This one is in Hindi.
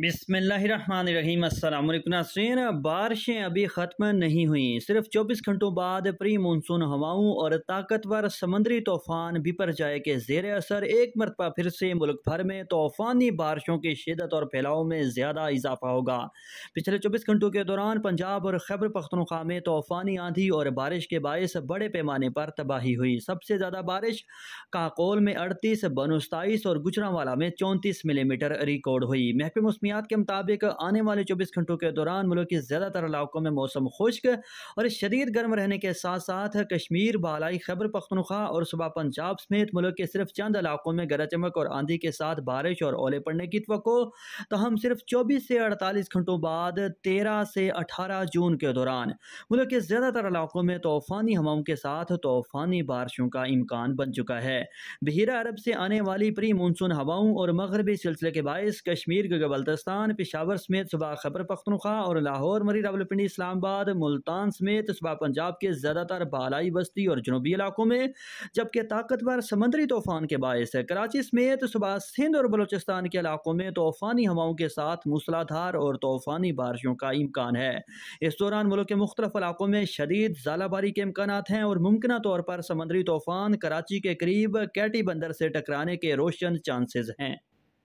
बिसमीम नासरीन बारिशें अभी ख़त्म नहीं हुई सिर्फ 24 घंटों बाद प्री मानसून हवाओं और ताकतवर समंदरी तूफ़ान बिपर जाए के जेर असर एक मरतबा फिर से मुल्क भर में तूफ़ानी बारिशों की शिदत और फैलाव में ज़्यादा इजाफा होगा पिछले 24 घंटों के दौरान पंजाब और खैबर पख्तनख्वा में तूफ़ानी आंधी और बारिश के बायस बड़े पैमाने पर तबाही हुई सबसे ज़्यादा बारिश काकोल में अड़तीस बनस्ताईस और गुजरावाला में चौंतीस मिलीमीटर रिकॉर्ड हुई महकमे मौसमियात के मुताबिक आने वाले चौबीस घंटों के दौरान मुल्क के ज़्यादातर इलाकों में मौसम खुश्क और शदीद गर्म रहने के साथ साथ कश्मीर बालाई खैबर पख्तनख्वा और सुबह पंजाब समेत मुल्क के सिर्फ चंद इलाकों में गरज चमक और आंधी के साथ बारिश और ओले पड़ने की तो हम सिर्फ चौबीस से अड़तालीस घंटों बाद तेरह से अठारह जून के दौरान मुल्क के ज़्यादातर इलाकों में तूफ़ानी हवाओं के साथ तूफ़ानी बारिशों का इम्कान बन चुका है बहिरा अरब से आने वाली प्री मानसून हवाओं और मगरबी सिलसिले के बायस कश्मीर के गबलत बलोचिस्तान पिशावर समेत सुबह खबर पख्तनखा और लाहौर मरी रावलपिंडी इस्लामाबाद मुल्तान समेत सुबह पंजाब के ज़्यादातर बालाई बस्ती और जनूबी इलाकों में जबकि ताकतवर समंदरी तूफान के बायस कराची समेत सुबह सिंध और बलोचिस्तान के इलाकों में तूफ़ानी हवाओं के साथ मूसलाधार और तूफ़ानी बारिशों का इम्कान है इस दौरान मुल्क के मुख्तलिफ इलाकों में शदीद जालाबारी के इम्कान हैं और मुमकिन तौर पर समंदरी तूफ़ान कराची के करीब कैटी बंदर से टकराने के रोशन चांसेस हैं